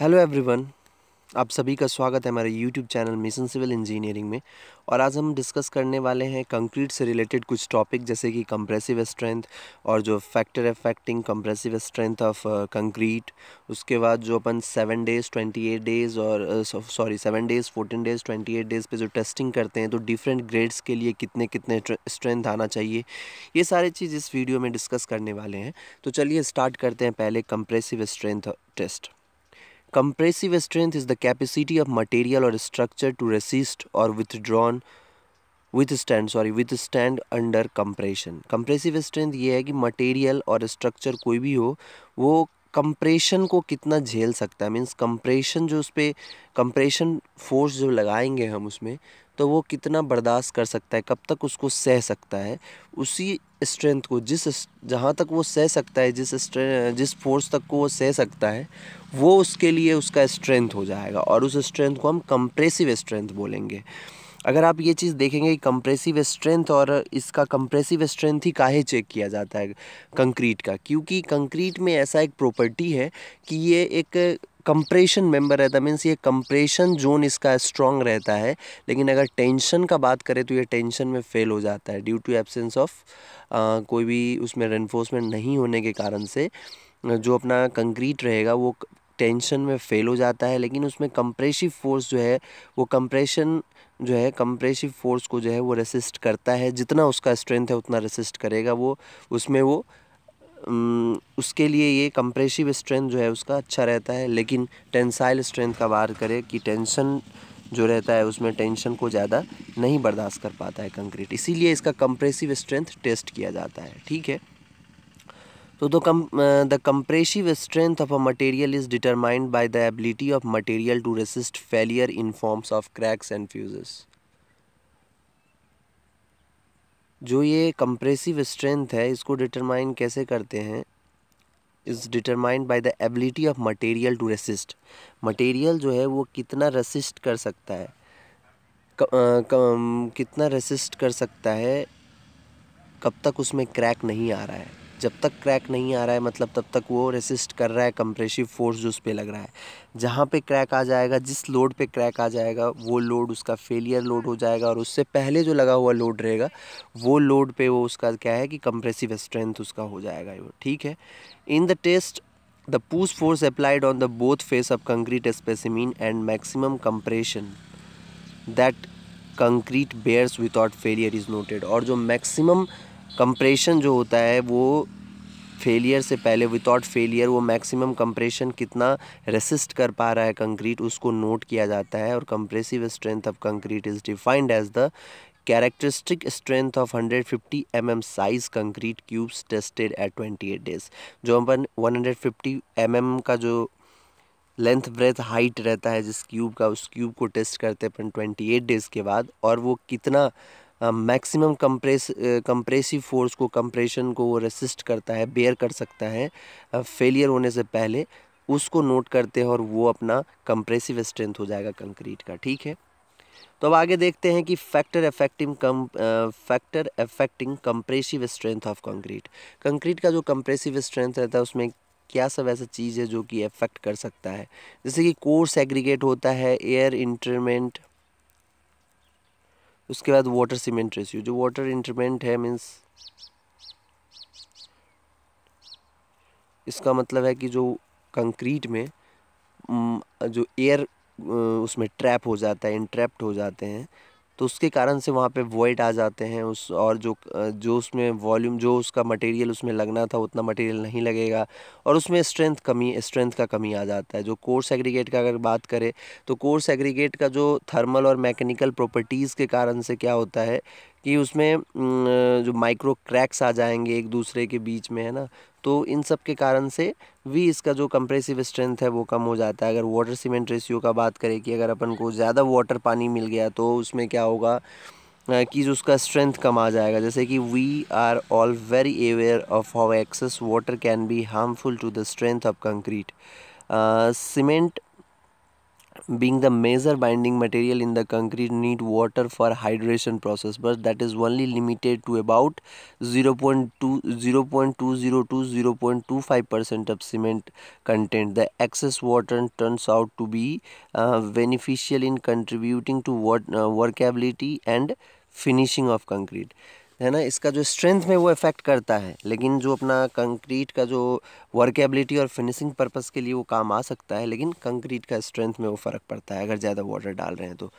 Hello everyone आप सभी का स्वागत है हमारे YouTube channel mission civil engineering में और आज हम डिस्कस करने वाले हैं कंक्रीट से रिलेटेड कुछ टॉपिक जैसे कि कंप्रेसिव स्ट्रेंथ और जो factor affecting compressive strength of concrete उसके बाद जो अपन seven days twenty eight days और sorry seven days fourteen days twenty eight days पे जो टेस्टिंग करते हैं तो डिफरेंट ग्रेड्स के लिए कितने कितने स्ट्रेंथ आना चाहिए ये सारी चीज़ इस वीडियो में डिस्कस करने वाले हैं तो चलिए स्टार्ट करते हैं पहले compressive strength test compressive strength is the capacity of material और स्ट्रक्चर टू रेसिस्ट और withdrawn withstand sorry withstand under compression compressive strength ये है कि मटेरियल और स्ट्रक्चर कोई भी हो वो कंप्रेशन को कितना झेल सकता है मीन्स कंप्रेशन जो उस पर कंप्रेशन फोर्स जो लगाएंगे हम उसमें तो वो कितना बर्दाश्त कर सकता है कब तक उसको सह सकता है उसी स्ट्रेंथ को जिस जहाँ तक वो सह सकता है जिस जिस फोर्स तक को वो सह सकता है वो उसके लिए उसका स्ट्रेंथ हो जाएगा और उस स्ट्रेंथ को हम कंप्रेसिव स्ट्रेंथ बोलेंगे अगर आप ये चीज़ देखेंगे कि कंप्रेसिव स्ट्रेंथ और इसका कंप्रेसिव स्ट्रेंथ ही काहे चेक किया जाता है कंक्रीट का क्योंकि कंक्रीट में ऐसा एक प्रॉपर्टी है कि ये एक कंप्रेशन मेंबर रहता है मीन्स ये कंप्रेशन जोन इसका स्ट्रॉन्ग रहता है लेकिन अगर टेंशन का बात करें तो ये टेंशन में फेल हो जाता है ड्यू टू एब्सेंस ऑफ कोई भी उसमें रेनफोर्समेंट नहीं होने के कारण से जो अपना कंक्रीट रहेगा वो टेंशन में फेल हो जाता है लेकिन उसमें कंप्रेसिव फोर्स जो है वो कंप्रेशन जो है कंप्रेसिव फोर्स को जो है वो रेसिस्ट करता है जितना उसका स्ट्रेंथ है उतना रेसिस्ट करेगा वो उसमें वो उसके लिए ये कंप्रेसिव स्ट्रेंथ जो है उसका अच्छा रहता है लेकिन टेंसाइल स्ट्रेंथ का बात करें कि टेंशन जो रहता है उसमें टेंशन को ज़्यादा नहीं बर्दाश्त कर पाता है कंक्रीट इसीलिए इसका कंप्रेसिव स्ट्रेंथ टेस्ट किया जाता है ठीक है तो द तो come the compressive strength of a material is determined by the ability of material to resist failure in forms of cracks and fissures जो ये कंप्रेसिव स्ट्रेंथ है इसको डिटरमाइन कैसे करते हैं is determined by the ability of material to resist material जो है वो कितना रेसिस्ट कर सकता है क, आ, क, कितना रेसिस्ट कर सकता है कब तक उसमें क्रैक नहीं आ रहा है जब तक क्रैक नहीं आ रहा है मतलब तब तक वो रेसिस्ट कर रहा है कंप्रेसिव फोर्स जो उस पर लग रहा है जहाँ पे क्रैक आ जाएगा जिस लोड पे क्रैक आ जाएगा वो लोड उसका फेलियर लोड हो जाएगा और उससे पहले जो लगा हुआ लोड रहेगा वो लोड पे वो उसका क्या है कि कंप्रेसिव स्ट्रेंथ उसका हो जाएगा वो ठीक है in the test the push force applied on the both face of concrete specimen and maximum compression that concrete bears without failure is noted और जो मैक्सिमम कंप्रेशन जो होता है वो फेलियर से पहले विदाउट फेलियर वो मैक्सिमम कंप्रेशन कितना रेसिस्ट कर पा रहा है कंक्रीट उसको नोट किया जाता है और compressive strength of concrete is defined as the characteristic strength of 150 fifty mm size concrete cubes tested at 28 days जो अपन 150 फिफ्टी mm का जो लेंथ ब्रेथ हाइट रहता है जिस क्यूब का उस क्यूब को टेस्ट करते हैं अपन 28 डेज़ के बाद और वो कितना मैक्सिमम कंप्रेस कंप्रेसिव फोर्स को कंप्रेशन को वो रेसिस्ट करता है बेयर कर सकता है फेलियर होने से पहले उसको नोट करते हैं और वो अपना कंप्रेसिव स्ट्रेंथ हो जाएगा कंक्रीट का ठीक है तो अब आगे देखते हैं कि factor affecting come factor affecting compressive strength of concrete concrete का जो कंप्रेसिव स्ट्रेंथ रहता है उसमें क्या सब ऐसा चीज़ है जो कि अफेक्ट कर सकता है जैसे कि कोर्स एग्रीगेट होता है एयर इंटरमेंट उसके बाद वाटर सीमेंट रेशियो जो वाटर इंटरमेंट है मीन्स इसका मतलब है कि जो कंक्रीट में mm, जो एयर uh, उसमें ट्रैप हो जाता है इंट्रैप्ट हो जाते हैं तो उसके कारण से वहाँ पे वॉइड आ जाते हैं उस और जो जो उसमें वॉल्यूम जो उसका मटेरियल उसमें लगना था उतना मटेरियल नहीं लगेगा और उसमें स्ट्रेंथ कमी स्ट्रेंथ का कमी आ जाता है जो कोर्स एग्रीगेट का अगर बात करें तो कोर्स एग्रीगेट का जो थर्मल और मैकेनिकल प्रॉपर्टीज़ के कारण से क्या होता है कि उसमें जो माइक्रो क्रैक्स आ जाएंगे एक दूसरे के बीच में है ना तो इन सब के कारण से भी इसका जो कंप्रेसिव स्ट्रेंथ है वो कम हो जाता है अगर वाटर सीमेंट रेशियो का बात करें कि अगर अपन को ज़्यादा वाटर पानी मिल गया तो उसमें क्या होगा कि जो उसका स्ट्रेंथ कम आ जाएगा जैसे कि we are all very aware of how excess water can be harmful to the strength of concrete cement being the major binding material in the concrete need water for hydration process but that is only limited to about 0 0.2 0 0.25 percent of cement content the excess water turns out to be uh, beneficial in contributing to what, uh, workability and finishing of concrete है ना इसका जो strength में वो effect करता है लेकिन जो अपना कंक्रीट का जो वर्केबिलिटी और फिनिशिंग पर्पस के लिए वो काम आ सकता है लेकिन कंक्रीट का स्ट्रेंथ में वो फ़र्क पड़ता है अगर ज़्यादा वाटर डाल रहे हैं तो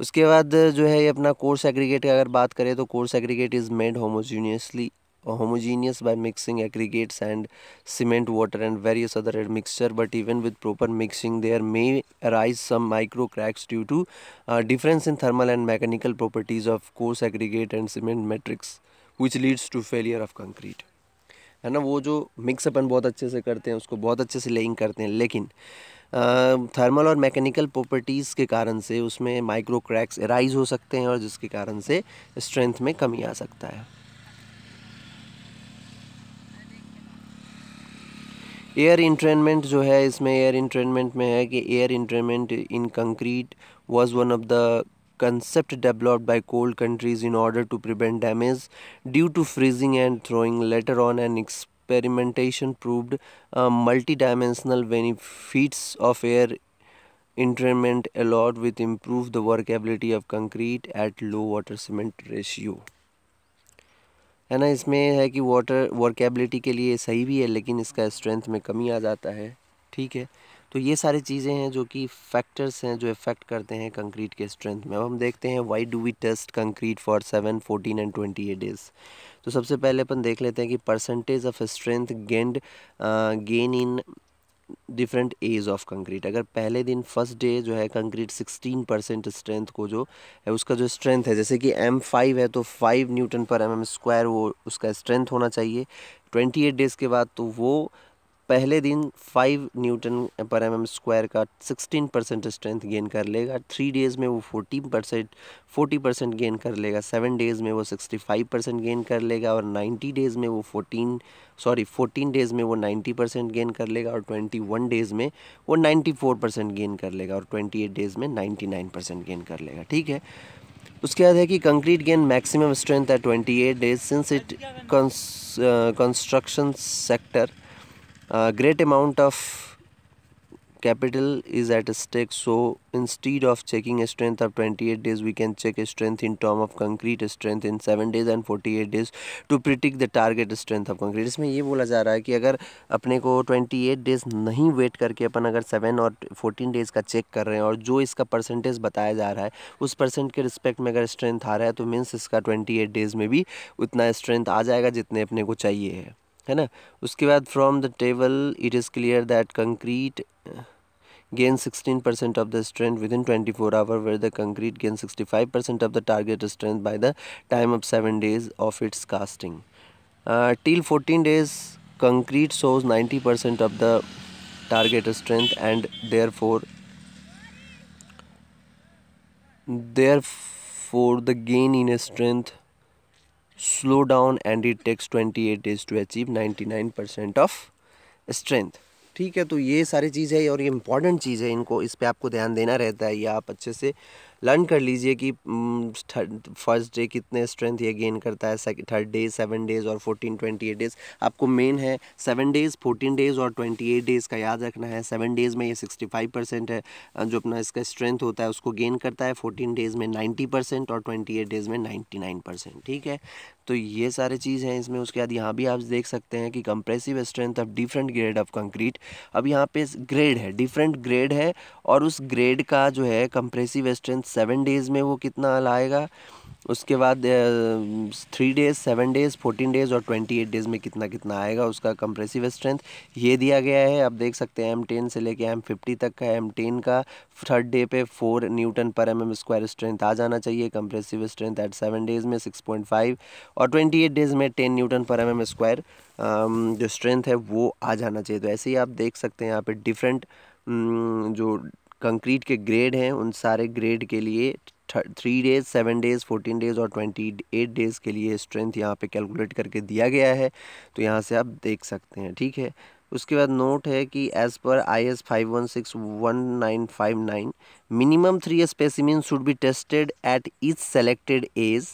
उसके बाद जो है ये अपना कोर्स एग्रीगेट की अगर बात करें तो coarse aggregate is made homogeneously homogeneous by mixing aggregates and cement water and various other admixture but even with proper mixing there may arise some micro cracks due to uh, difference in thermal and mechanical properties of coarse aggregate and cement matrix which leads to failure of concrete है ना वो जो mix अपन बहुत अच्छे से करते हैं उसको बहुत अच्छे से लेइंग करते हैं लेकिन थर्मल और मैकेनिकल प्रॉपर्टीज़ के कारण से उसमें माइक्रो क्रैक्स राइज हो सकते हैं और जिसके कारण से स्ट्रेंथ में कमी आ सकता है एयर इंट्रेनमेंट जो है इसमें एयर इंट्रेनमेंट में है कि air entrainment in concrete was one of the concept developed by cold countries in order to prevent damage due to freezing and thawing later on and experimentation proved multi dimensional benefits of air entrainment अलॉट with improve the workability of concrete at low water cement ratio है ना इसमें है कि water workability के लिए सही भी है लेकिन इसका स्ट्रेंथ में कमी आ जाता है ठीक है तो ये सारी चीज़ें हैं जो कि फैक्टर्स हैं जो इफ़ेक्ट करते हैं कंक्रीट के स्ट्रेंथ में अब हम देखते हैं why do we test concrete for seven fourteen and twenty eight days तो सबसे पहले अपन देख लेते हैं कि percentage of strength gained gain in different age of concrete अगर पहले दिन फर्स्ट डे जो है कंक्रीट 16 परसेंट स्ट्रेंथ को जो है उसका जो स्ट्रेंथ है जैसे कि एम फाइव है तो five newton per M M square वो उसका स्ट्रेंथ होना चाहिए 28 डेज़ के बाद तो वो पहले दिन five newton per M M square का सिक्सटीन परसेंट स्ट्रेंथ गेन कर लेगा थ्री डेज़ में वो fourteen percent forty percent gain कर लेगा सेवन डेज़ में वो सिक्सटी फाइव परसेंट गेन कर लेगा और नाइन्टी डेज़ में वो फोर्टीन सॉरी फोर्टीन डेज़ में वो नाइन्टी परसेंट गेन कर लेगा और ट्वेंटी वन डेज़ में वो नाइन्टी फोर परसेंट गेन कर लेगा और ट्वेंटी एट डेज़ में नाइन्टी नाइन परसेंट गेन कर लेगा ठीक है उसके बाद है कि कंक्रीट गेन मैक्सिमम स्ट्रेंथ है twenty eight days since it construction sector uh, great amount of capital is at stake so instead of checking strength of 28 days we can check strength in term of concrete strength in 7 days and 48 days to predict the target strength of concrete इसमें ये बोला जा रहा है कि अगर अपने को 28 डेज नहीं वेट करके अपन अगर 7 और 14 डेज का चेक कर रहे हैं और जो इसका परसेंटेज बताया जा रहा है उस परसेंट के रिस्पेक्ट में अगर स्ट्रेंथ आ रहा है तो मीन्स इसका 28 डेज में भी उतना स्ट्रेंथ आ जाएगा जितने अपने को चाहिए है है ना उसके बाद from the table it is clear that concrete 16% of the strength within 24 hour where the concrete gains 65% of the target strength by the time of 7 days of its casting. Uh, till 14 days concrete shows 90% of the target strength and therefore therefore the gain in strength slow down and it takes 28 days to achieve 99% of strength ठीक है तो ये सारी चीज़ है और ये important चीज़ है इनको इस पर आपको ध्यान देना रहता है या आप अच्छे से लर्न कर लीजिए कि फर्स्ट डे कितने स्ट्रेंथ ये गेन करता है थर्ड डे सेवन डेज़ और फोर्टीन ट्वेंटी एट डेज़ आपको मेन है सेवन डेज़ फोर्टीन डेज़ और ट्वेंटी एट डेज़ का याद रखना है सेवन डेज़ में ये सिक्सटी फाइव परसेंट है जो अपना इसका स्ट्रेंथ होता है उसको गेन करता है फोर्टीन डेज़ में नाइन्टी परसेंट और ट्वेंटी एट डेज़ में नाइन्टी नाइन परसेंट ठीक है तो ये सारे चीज़ हैं इसमें उसके बाद यहाँ भी आप देख सकते हैं कि compressive strength of different grade of concrete अब यहाँ पे ग्रेड है डिफरेंट ग्रेड है और उस ग्रेड का जो है कंप्रेसिव स्ट्रेंथ सेवन डेज़ में वो कितना लाएगा उसके बाद three days seven days fourteen days और ट्वेंटी एट डेज़ में कितना कितना आएगा उसका कंप्रेसिव स्ट्रेंथ ये दिया गया है आप देख सकते हैं एम टेन से लेके एम फिफ्टी तक का एम टेन का थर्ड डे पे four newton per M M square strength आ जाना चाहिए compressive strength at seven days में सिक्स पॉइंट फाइव और ट्वेंटी एट डेज़ में ten newton per M M square जो स्ट्रेंथ है वो आ जाना चाहिए तो ऐसे ही आप देख सकते हैं यहाँ पर डिफरेंट जो कंक्रीट के ग्रेड हैं उन सारे ग्रेड के लिए three days seven days fourteen days और ट्वेंटी एट डेज़ के लिए स्ट्रेंथ यहाँ पे कैलकुलेट करके दिया गया है तो यहाँ से आप देख सकते हैं ठीक है उसके बाद नोट है कि as per I S five one six one nine five nine minimum three specimen should be tested at is selected age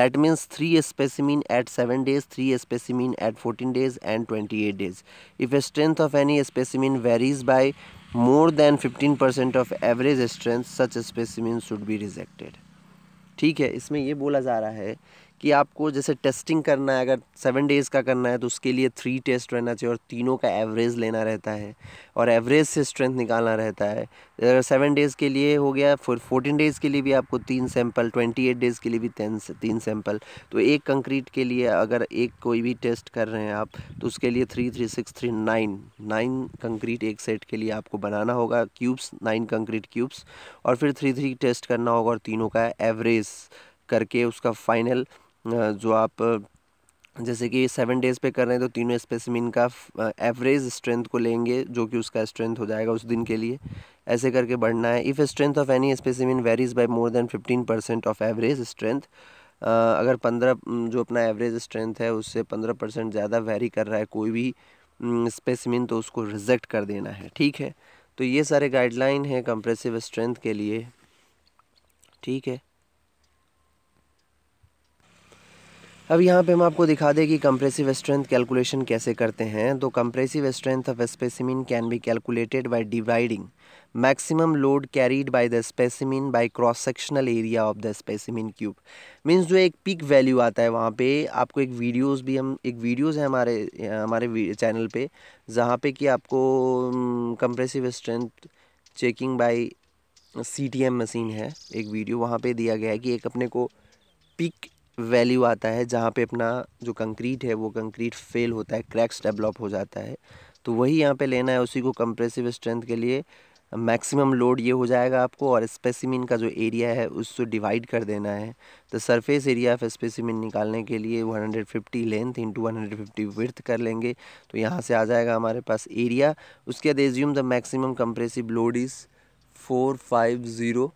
that means three specimen at seven days three specimen at fourteen days and twenty eight days if strength of any specimen varies by more than 15 percent of average strength such specimen should be rejected ठीक है इसमें यह बोला जा रहा है कि आपको जैसे टेस्टिंग करना है अगर सेवन डेज़ का करना है तो उसके लिए थ्री टेस्ट रहना चाहिए और तीनों का एवरेज लेना रहता है और एवरेज से स्ट्रेंथ निकालना रहता है अगर सेवन डेज़ के लिए हो गया फिर फोर्टीन डेज़ के लिए भी आपको तीन सैंपल ट्वेंटी एट डेज़ के लिए भी तीन तीन सैंपल तो एक कंक्रीट के लिए अगर एक कोई भी टेस्ट कर रहे हैं आप तो उसके लिए three three six three nine nine concrete एक सेट के लिए आपको बनाना होगा क्यूब्स नाइन कंक्रीट क्यूब्स और फिर थ्री थ्री टेस्ट करना होगा और तीनों का एवरेज करके उसका फाइनल जो आप जैसे कि सेवन डेज़ पे कर रहे हैं तो तीनों स्पेसिमिन का एवरेज स्ट्रेंथ को लेंगे जो कि उसका स्ट्रेंथ हो जाएगा उस दिन के लिए ऐसे करके बढ़ना है if strength of any specimen varies by more than fifteen percent of average strength अगर पंद्रह जो अपना एवरेज स्ट्रेंथ है उससे पंद्रह परसेंट ज़्यादा वेरी कर रहा है कोई भी स्पेसिमिन तो उसको रिजेक्ट कर देना है ठीक है तो ये सारे गाइडलाइन हैं कंप्रेसिव स्ट्रेंथ के लिए ठीक है अब यहाँ पे हम आपको दिखा दें कि कंप्रेसिव स्ट्रेंथ कैलकुलेशन कैसे करते हैं तो compressive strength of specimen can be calculated by dividing maximum load carried by the specimen by cross sectional area of the specimen cube means जो एक पीक वैल्यू आता है वहाँ पे आपको एक वीडियोस भी हम एक वीडियोस है हमारे हमारे चैनल पे जहाँ पे कि आपको compressive strength checking by C machine है एक वीडियो वहाँ पर दिया गया है कि एक अपने को पिक वैल्यू आता है जहाँ पे अपना जो कंक्रीट है वो कंक्रीट फेल होता है क्रैक्स डेवलप हो जाता है तो वही यहाँ पे लेना है उसी को कंप्रेसिव स्ट्रेंथ के लिए मैक्सिमम लोड ये हो जाएगा आपको और स्पेसिमिन का जो एरिया है उसको डिवाइड कर देना है तो सरफेस एरिया ऑफ स्पेसिमिन निकालने के लिए 150 लेंथ इंटू 150 विर्थ कर लेंगे तो यहाँ से आ जाएगा हमारे पास एरिया उसके बाद assume the maximum compressive load is four five zero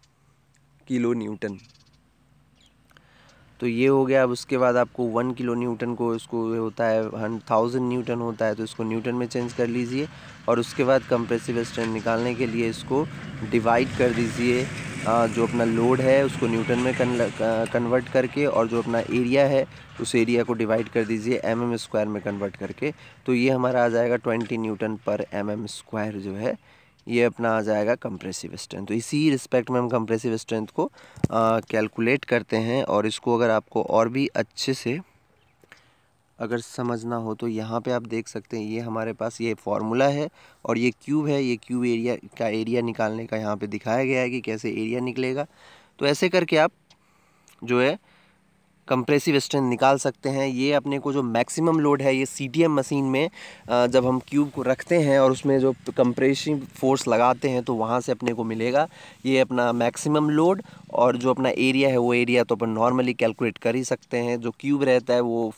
kilonewton तो ये हो गया अब उसके बाद आपको वन किलो न्यूटन को इसको होता है थाउजेंड न्यूटन होता है तो इसको न्यूटन में चेंज कर लीजिए और उसके बाद कंप्रेसिव स्ट्रेंथ निकालने के लिए इसको डिवाइड कर दीजिए जो अपना लोड है उसको न्यूटन में कन्वर्ट करके और जो अपना एरिया है उस एरिया को डिवाइड कर दीजिए एम एम स्क्वायर में कन्वर्ट करके तो ये हमारा आ जाएगा twenty newton per M M square जो है ये अपना आ जाएगा कंप्रेसिव स्ट्रेंथ तो इसी रिस्पेक्ट में हम कंप्रेसिव स्ट्रेंथ को कैलकुलेट करते हैं और इसको अगर आपको और भी अच्छे से अगर समझना हो तो यहाँ पे आप देख सकते हैं ये हमारे पास ये फार्मूला है और ये क्यूब है ये क्यूब एरिया का एरिया निकालने का यहाँ पे दिखाया गया है कि कैसे एरिया निकलेगा तो ऐसे करके आप जो है कंप्रेसिव स्ट्रेंथ निकाल सकते हैं ये अपने को जो मैक्सिमम लोड है ये सी मशीन में जब हम क्यूब को रखते हैं और उसमें जो कंप्रेसिव फोर्स लगाते हैं तो वहाँ से अपने को मिलेगा ये अपना मैक्सिमम लोड और जो अपना एरिया है वो एरिया तो अपन नॉर्मली कैलकुलेट कर ही सकते हैं जो क्यूब रहता है वो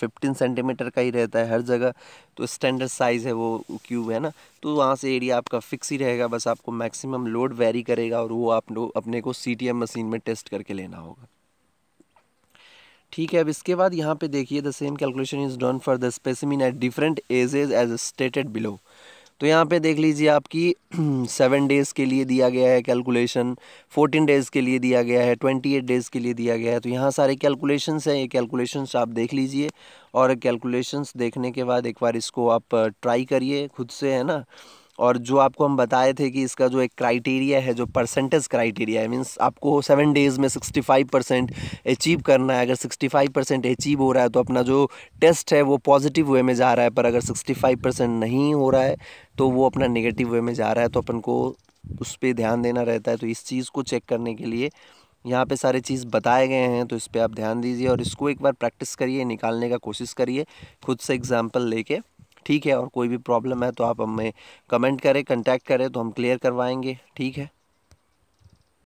फिफ्टीन सेंटीमीटर का ही रहता है हर जगह तो स्टैंडर्ड साइज़ है वो क्यूब है ना तो वहाँ से एरिया आपका फिक्स ही रहेगा बस आपको मैक्सिमम लोड वेरी करेगा और वो आप अपने को सी मशीन में टेस्ट करके लेना होगा ठीक है अब इसके बाद यहाँ पे देखिए the same calculation is done for the specimen at different ages as stated below तो यहाँ पे देख लीजिए आपकी सेवन डेज़ के लिए दिया गया है कैलकुलेशन फोर्टीन डेज़ के लिए दिया गया है ट्वेंटी एट डेज़ के लिए दिया गया है तो यहाँ सारे कैलकुलेशंस हैं ये कैलकुलेशंस आप देख लीजिए और कैलकुलेशंस देखने के बाद एक बार इसको आप ट्राई uh, करिए खुद से है ना और जो आपको हम बताए थे कि इसका जो एक क्राइटेरिया है जो परसेंटेज क्राइटेरिया है मीन्स आपको सेवन डेज़ में सिक्सटी फाइव परसेंट अचीव करना है अगर सिक्सटी फाइव परसेंट अचीव हो रहा है तो अपना जो टेस्ट है वो पॉजिटिव वे में जा रहा है पर अगर सिक्सटी फाइव परसेंट नहीं हो रहा है तो वो अपना नेगेटिव वे में जा रहा है तो अपन को उस पर ध्यान देना रहता है तो इस चीज़ को चेक करने के लिए यहाँ पे सारे चीज़ बताए गए हैं तो इस पर आप ध्यान दीजिए और इसको एक बार प्रैक्टिस करिए निकालने का कोशिश करिए खुद से एग्ज़ाम्पल लेके ठीक है और कोई भी प्रॉब्लम है तो आप हमें कमेंट करें कंटैक्ट करें तो हम क्लियर करवाएंगे ठीक है